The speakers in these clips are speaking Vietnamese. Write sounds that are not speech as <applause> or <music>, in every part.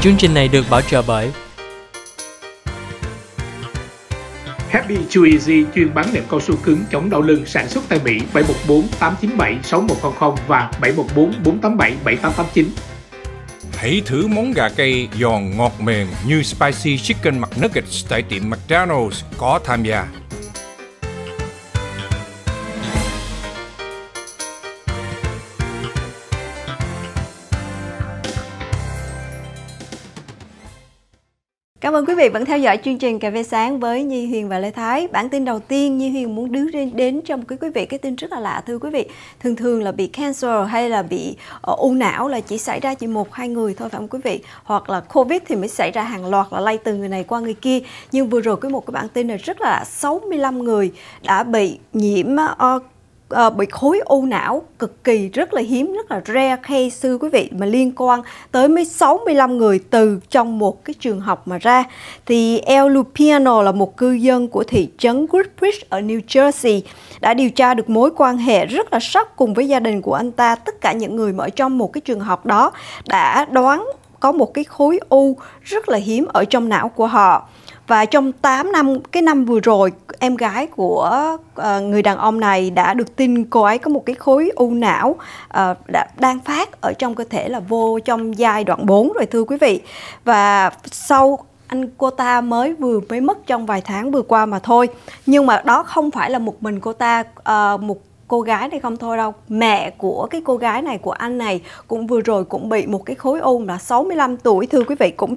Chương trình này được bảo trợ bởi Happy Chew Easy chuyên bán nệm cao su cứng chống đau lưng sản xuất tại Mỹ 714 897 6100 và 714 487 7889. Hãy thử món gà cây giòn ngọt mềm như Spicy Chicken McNuggets tại tiệm McDonald's có tham gia. quý vị vẫn theo dõi chương trình Cà phê sáng với Nhi Huyền và Lê Thái. Bản tin đầu tiên Nhi Huyền muốn đưa đến trong quý quý vị cái tin rất là lạ thưa quý vị. Thường thường là bị cancer hay là bị uh, ờ, u não là chỉ xảy ra chỉ một hai người thôi phải không quý vị? Hoặc là Covid thì mới xảy ra hàng loạt là lây từ người này qua người kia. Nhưng vừa rồi có một cái bản tin này rất là 65 người đã bị nhiễm uh, uh, ờ, bị khối u não cực kỳ rất là hiếm rất là rare case sư quý vị mà liên quan tới mới 65 người từ trong một cái trường học mà ra thì El Lupiano là một cư dân của thị trấn Woodbridge ở New Jersey đã điều tra được mối quan hệ rất là sắp cùng với gia đình của anh ta tất cả những người mà ở trong một cái trường học đó đã đoán có một cái khối u rất là hiếm ở trong não của họ và trong 8 năm cái năm vừa rồi em gái của uh, người đàn ông này đã được tin cô ấy có một cái khối u não uh, đã đang phát ở trong cơ thể là vô trong giai đoạn 4 rồi thưa quý vị và sau anh cô ta mới vừa mới mất trong vài tháng vừa qua mà thôi nhưng mà đó không phải là một mình cô ta uh, một cô gái này không thôi đâu mẹ của cái cô gái này của anh này cũng vừa rồi cũng bị một cái khối u là 65 tuổi thưa quý vị cũng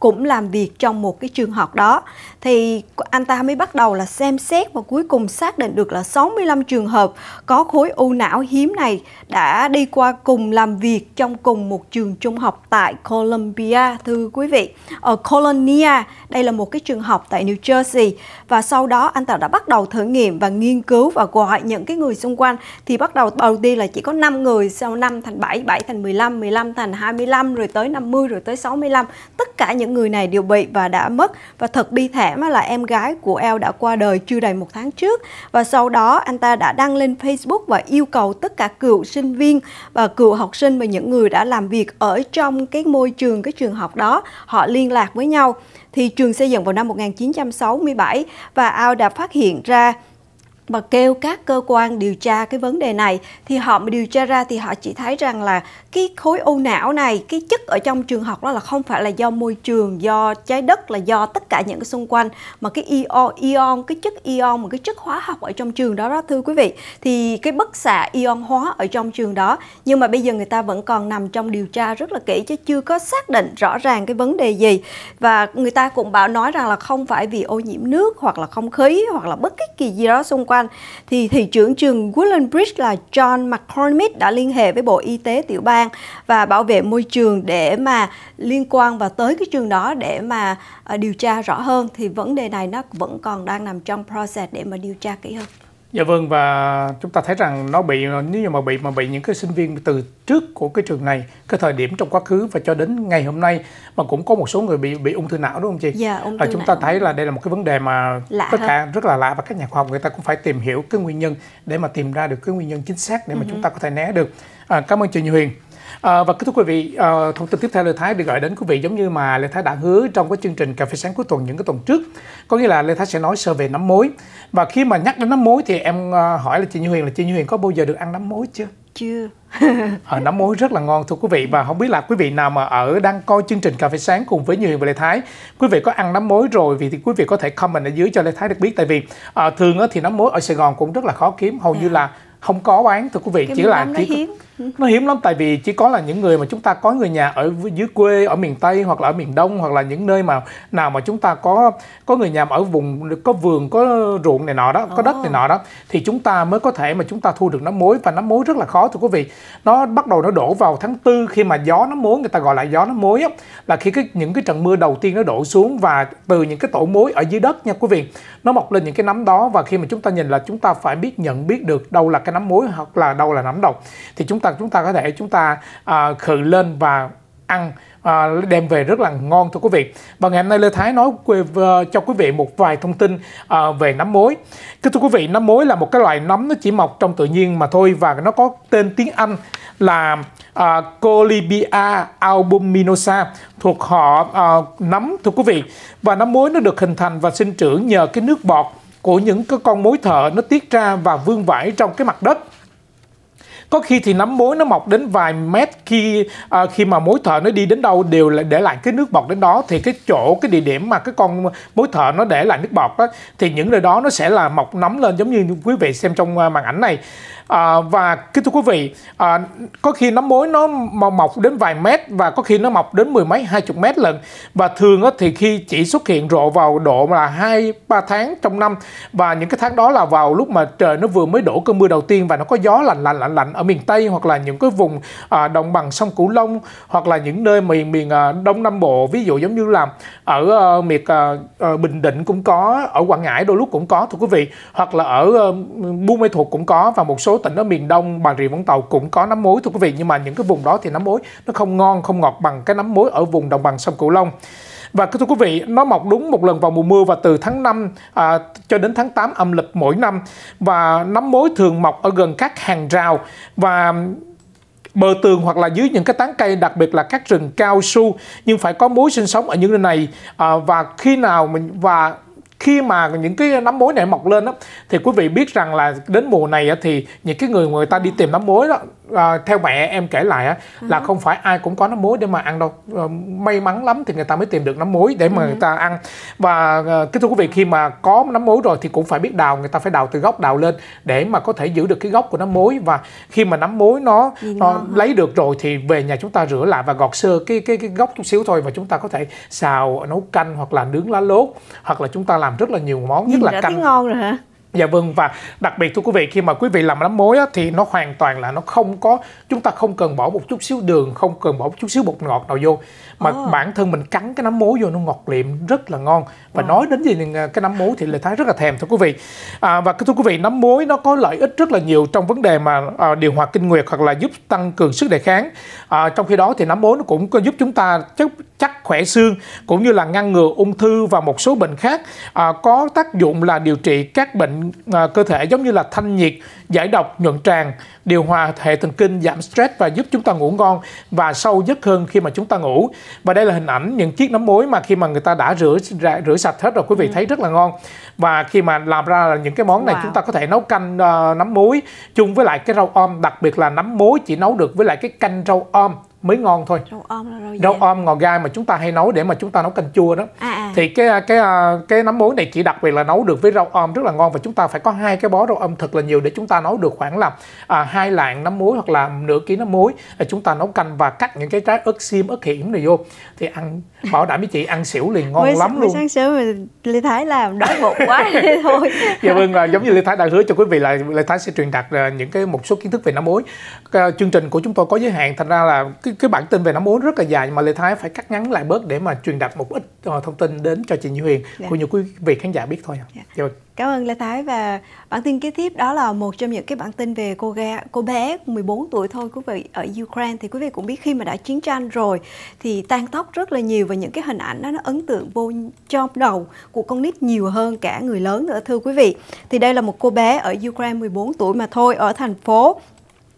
cũng làm việc trong một cái trường học đó thì anh ta mới bắt đầu là xem xét và cuối cùng xác định được là 65 trường hợp có khối u não hiếm này đã đi qua cùng làm việc trong cùng một trường trung học tại Columbia thưa quý vị ở Colonia đây là một cái trường học tại New Jersey và sau đó anh ta đã bắt đầu thử nghiệm và nghiên cứu và gọi những cái người xung quanh thì bắt đầu đầu tiên là chỉ có 5 người sau 5 thành 7 7 thành 15 15 thành 25 rồi tới 50 rồi tới 65 tất cả những người này đều bị và đã mất và thật bi thảm là em gái của El đã qua đời chưa đầy một tháng trước và sau đó anh ta đã đăng lên Facebook và yêu cầu tất cả cựu sinh viên và cựu học sinh và những người đã làm việc ở trong cái môi trường cái trường học đó họ liên lạc với nhau thì trường xây dựng vào năm 1967 và Ao đã phát hiện ra mà kêu các cơ quan điều tra cái vấn đề này thì họ mà điều tra ra thì họ chỉ thấy rằng là cái khối u não này cái chất ở trong trường học đó là không phải là do môi trường do trái đất là do tất cả những cái xung quanh mà cái ion ion cái chất ion một cái chất hóa học ở trong trường đó đó thưa quý vị thì cái bức xạ ion hóa ở trong trường đó nhưng mà bây giờ người ta vẫn còn nằm trong điều tra rất là kỹ chứ chưa có xác định rõ ràng cái vấn đề gì và người ta cũng bảo nói rằng là không phải vì ô nhiễm nước hoặc là không khí hoặc là bất kỳ gì đó xung quanh anh, thì thị trưởng trường Woodland Bridge là John McCormick đã liên hệ với Bộ Y tế tiểu bang và bảo vệ môi trường để mà liên quan và tới cái trường đó để mà à, điều tra rõ hơn thì vấn đề này nó vẫn còn đang nằm trong process để mà điều tra kỹ hơn. Dạ vâng và chúng ta thấy rằng nó bị nếu như mà bị mà bị những cái sinh viên từ trước của cái trường này cái thời điểm trong quá khứ và cho đến ngày hôm nay mà cũng có một số người bị bị ung thư não đúng không chị? Dạ ung thư Và chúng não. ta thấy là đây là một cái vấn đề mà lạ tất cả hơn. rất là lạ và các nhà khoa học người ta cũng phải tìm hiểu cái nguyên nhân để mà tìm ra được cái nguyên nhân chính xác để mà uh-huh. chúng ta có thể né được. À, cảm ơn chị Như Huyền. À, và thưa quý vị, à, thông tin tiếp theo Lê Thái được gửi đến quý vị giống như mà Lê Thái đã hứa trong cái chương trình cà phê sáng cuối tuần những cái tuần trước. Có nghĩa là Lê Thái sẽ nói sơ về nấm mối. Và khi mà nhắc đến nấm mối thì em ờ, hỏi là chị Như Huyền là chị Như Huyền có bao giờ được ăn nấm mối chưa? Chưa. ở <laughs> nấm mối rất là ngon thưa quý vị và không biết là quý vị nào mà ở đang coi chương trình cà phê sáng cùng với Như Huyền và Lê Thái quý vị có ăn nấm mối rồi vì thì quý vị có thể comment ở dưới cho Lê Thái được biết tại vì à, thường thì nấm mối ở Sài Gòn cũng rất là khó kiếm hầu như dạ. là không có bán thưa quý vị cái chỉ là chỉ hiếm. <laughs> nó hiếm lắm tại vì chỉ có là những người mà chúng ta có người nhà ở dưới quê ở miền tây hoặc là ở miền đông hoặc là những nơi mà nào mà chúng ta có có người nhà ở vùng có vườn có ruộng này nọ đó có oh. đất này nọ đó thì chúng ta mới có thể mà chúng ta thu được nấm mối và nấm mối rất là khó thưa quý vị nó bắt đầu nó đổ vào tháng tư khi mà gió nấm mối người ta gọi là gió nấm mối á, là khi cái những cái trận mưa đầu tiên nó đổ xuống và từ những cái tổ mối ở dưới đất nha quý vị nó mọc lên những cái nấm đó và khi mà chúng ta nhìn là chúng ta phải biết nhận biết được đâu là cái cái nấm muối hoặc là đâu là nấm độc thì chúng ta chúng ta có thể chúng ta à, khử lên và ăn à, đem về rất là ngon thưa quý vị và ngày hôm nay Lê Thái nói quê, uh, cho quý vị một vài thông tin uh, về nấm mối Cứ thưa quý vị nấm mối là một cái loại nấm nó chỉ mọc trong tự nhiên mà thôi và nó có tên tiếng Anh là uh, Colibia albuminosa thuộc họ uh, nấm thưa quý vị và nấm mối nó được hình thành và sinh trưởng nhờ cái nước bọt của những cái con mối thợ nó tiết ra và vương vãi trong cái mặt đất có khi thì nấm mối nó mọc đến vài mét khi à, khi mà mối thợ nó đi đến đâu đều là để lại cái nước bọt đến đó thì cái chỗ cái địa điểm mà cái con mối thợ nó để lại nước bọt đó thì những nơi đó nó sẽ là mọc nấm lên giống như quý vị xem trong à, màn ảnh này à, và kính thưa quý vị à, có khi nấm mối nó mọc đến vài mét và có khi nó mọc đến mười mấy hai chục mét lần và thường thì khi chỉ xuất hiện rộ vào độ là hai ba tháng trong năm và những cái tháng đó là vào lúc mà trời nó vừa mới đổ cơn mưa đầu tiên và nó có gió lạnh lạnh lạnh lạnh ở miền tây hoặc là những cái vùng à, đồng bằng sông cửu long hoặc là những nơi miền miền à, đông nam bộ ví dụ giống như là ở uh, miệt uh, bình định cũng có ở quảng ngãi đôi lúc cũng có thưa quý vị hoặc là ở uh, buôn mê thuột cũng có và một số tỉnh ở miền Đông Bà Rịa Vũng Tàu cũng có nấm mối thưa quý vị nhưng mà những cái vùng đó thì nấm mối nó không ngon không ngọt bằng cái nấm mối ở vùng đồng bằng sông Cửu Long và thưa quý vị, nó mọc đúng một lần vào mùa mưa và từ tháng 5 à, cho đến tháng 8 âm lịch mỗi năm. Và nấm mối thường mọc ở gần các hàng rào và bờ tường hoặc là dưới những cái tán cây đặc biệt là các rừng cao su nhưng phải có mối sinh sống ở những nơi này à, và khi nào mình và khi mà những cái nấm mối này mọc lên đó, thì quý vị biết rằng là đến mùa này thì những cái người người ta đi tìm nấm mối đó à, theo mẹ em kể lại á à, là không phải ai cũng có nấm muối để mà ăn đâu à, may mắn lắm thì người ta mới tìm được nấm muối để mà ừ. người ta ăn và à, ờ, cái thưa quý vị khi mà có nấm muối rồi thì cũng phải biết đào người ta phải đào từ gốc đào lên để mà có thể giữ được cái gốc của nấm muối và khi mà nấm muối nó Nhìn nó ngon, lấy hả? được rồi thì về nhà chúng ta rửa lại và gọt sơ cái cái cái gốc chút xíu thôi và chúng ta có thể xào nấu canh hoặc là nướng lá lốt hoặc là chúng ta làm rất là nhiều món Nhìn nhất là canh ngon rồi hả Dạ vâng và đặc biệt thưa quý vị khi mà quý vị làm đám mối á, thì nó hoàn toàn là nó không có chúng ta không cần bỏ một chút xíu đường không cần bỏ một chút xíu bột ngọt nào vô mà oh. bản thân mình cắn cái nấm mối vô nó ngọt liệm rất là ngon và oh. nói đến gì ờ, cái nấm mối thì lời Thái rất là thèm thưa quý vị à, và thưa quý vị nấm mối nó có lợi ích rất là nhiều trong vấn đề mà à, điều hòa kinh nguyệt hoặc là giúp tăng cường sức đề kháng à, trong khi đó thì nấm mối nó cũng có giúp chúng ta chất chắc khỏe xương cũng như là ngăn ngừa ung thư và một số bệnh khác à, có tác dụng là điều trị các bệnh à, cơ thể giống như là thanh nhiệt giải độc nhuận tràng điều hòa hệ thần kinh giảm stress và giúp chúng ta ngủ ngon và sâu giấc hơn khi mà chúng ta ngủ và đây là hình ảnh những chiếc nấm mối mà khi mà người ta đã rửa rửa sạch hết rồi quý vị ừ. thấy rất là ngon và khi mà làm ra là những cái món này wow. chúng ta có thể nấu canh uh, nấm mối chung với lại cái rau om đặc biệt là nấm mối chỉ nấu được với lại cái canh rau om mới ngon thôi rau om là rau, rau om ngò gai mà chúng ta hay nấu để mà chúng ta nấu canh chua đó à, à. thì cái cái à, cái nấm muối này chỉ đặc biệt là nấu được với rau om rất là ngon và chúng ta phải có hai cái bó rau om thật là nhiều để chúng ta nấu được khoảng là à, hai lạng nấm muối hoặc là nửa ký nấm muối để chúng ta nấu canh và cắt những cái trái ớt xiêm ớt hiểm này vô thì ăn bảo đảm với chị ăn xỉu liền ngon mới, lắm mới luôn sáng sớm Lê Thái làm đói bụng quá <laughs> thôi dạ vâng à, giống như Lê Thái đã hứa cho quý vị là Lê Thái sẽ truyền đạt à, những cái một số kiến thức về nấm muối chương trình của chúng tôi có giới hạn thành ra là cái cái, cái bản tin về năm uống rất là dài mà Lê Thái phải cắt ngắn lại bớt để mà truyền đạt một ít ờ, thông tin đến cho chị Như Huyền dạ. cũng như quý vị khán giả biết thôi. Dạ. Dạ. Vâng. Cảm ơn Lê Thái và bản tin kế tiếp đó là một trong những cái bản tin về cô gái cô bé 14 tuổi thôi quý vị ở Ukraine thì quý vị cũng biết khi mà đã chiến tranh rồi thì tan tóc rất là nhiều và những cái hình ảnh đó nó ấn tượng vô trong đầu của con nít nhiều hơn cả người lớn nữa thưa quý vị. Thì đây là một cô bé ở Ukraine 14 tuổi mà thôi ở thành phố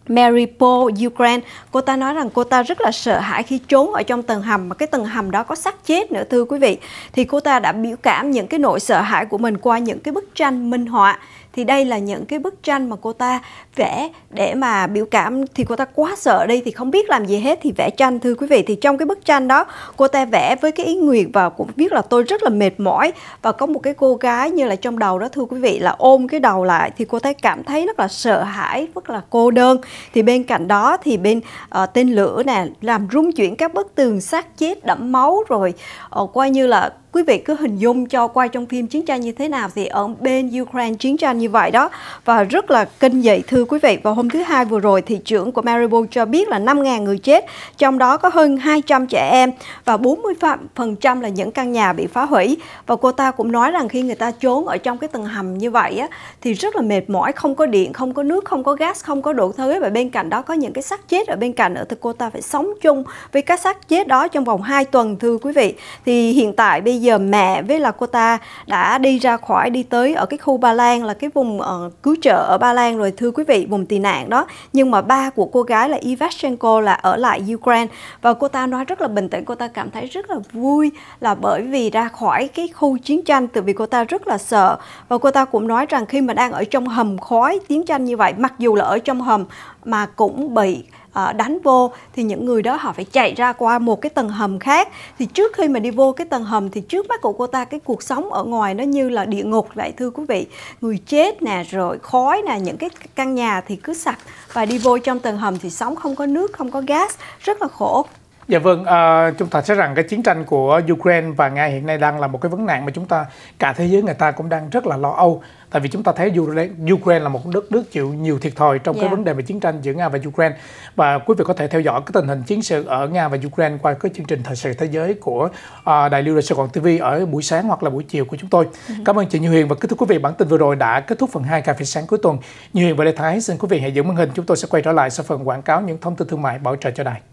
Mary Po, Ukraine, cô ta nói rằng cô ta rất là sợ hãi khi trốn ở trong tầng hầm mà cái tầng hầm đó có xác chết nữa thưa quý vị. Thì cô ta đã biểu cảm những cái nỗi sợ hãi của mình qua những cái bức tranh minh họa thì đây là những cái bức tranh mà cô ta vẽ để mà biểu cảm thì cô ta quá sợ đi thì không biết làm gì hết thì vẽ tranh thưa quý vị thì trong cái bức tranh đó cô ta vẽ với cái ý nguyện và cũng biết là tôi rất là mệt mỏi và có một cái cô gái như là trong đầu đó thưa quý vị là ôm cái đầu lại thì cô ta cảm thấy rất là sợ hãi rất là cô đơn thì bên cạnh đó thì bên uh, tên lửa nè làm rung chuyển các bức tường xác chết đẫm máu rồi uh, coi như là quý vị cứ hình dung cho quay trong phim chiến tranh như thế nào thì ở bên Ukraine chiến tranh như vậy đó và rất là kinh dị thưa quý vị và hôm thứ hai vừa rồi thị trưởng của Mariupol cho biết là 5.000 người chết trong đó có hơn 200 trẻ em và 40% là những căn nhà bị phá hủy và cô ta cũng nói rằng khi người ta trốn ở trong cái tầng hầm như vậy á, thì rất là mệt mỏi không có điện không có nước không có gas không có đủ thứ và bên cạnh đó có những cái xác chết ở bên cạnh nữa thì cô ta phải sống chung với các xác chết đó trong vòng 2 tuần thưa quý vị thì hiện tại bây giờ mẹ với là cô ta đã đi ra khỏi đi tới ở cái khu Ba Lan là cái vùng uh, cứu trợ ở Ba Lan rồi thưa quý vị vùng tị nạn đó nhưng mà ba của cô gái là Ivashenko là ở lại Ukraine và cô ta nói rất là bình tĩnh cô ta cảm thấy rất là vui là bởi vì ra khỏi cái khu chiến tranh từ vì cô ta rất là sợ và cô ta cũng nói rằng khi mà đang ở trong hầm khói chiến tranh như vậy mặc dù là ở trong hầm mà cũng bị Ờ, đánh vô thì những người đó họ phải chạy ra qua một cái tầng hầm khác thì trước khi mà đi vô cái tầng hầm thì trước mắt của cô ta cái cuộc sống ở ngoài nó như là địa ngục vậy thưa quý vị người chết nè rồi khói nè những cái căn nhà thì cứ sạch và đi vô trong tầng hầm thì sống không có nước không có gas rất là khổ Dạ vâng, à, chúng ta sẽ rằng cái chiến tranh của Ukraine và Nga hiện nay đang là một cái vấn nạn mà chúng ta cả thế giới người ta cũng đang rất là lo âu. Tại vì chúng ta thấy Ukraine là một đất nước chịu nhiều thiệt thòi trong yeah. cái dạ. vấn đề về chiến tranh giữa Nga và Ukraine. Và quý vị có thể theo dõi cái tình hình chiến sự ở Nga và Ukraine qua cái chương trình thời sự thế giới của à, Đài Lưu Đại Sài Gòn TV ở buổi sáng hoặc là buổi chiều của chúng tôi. Uh-huh. Cảm ơn chị Như Huyền và kính thưa quý vị bản tin vừa rồi đã kết thúc phần 2 cà phê sáng cuối tuần. Như Huyền và Lê Thái xin quý vị hãy giữ màn hình chúng tôi sẽ quay trở lại sau phần quảng cáo những thông tin thương mại bảo trợ cho đài.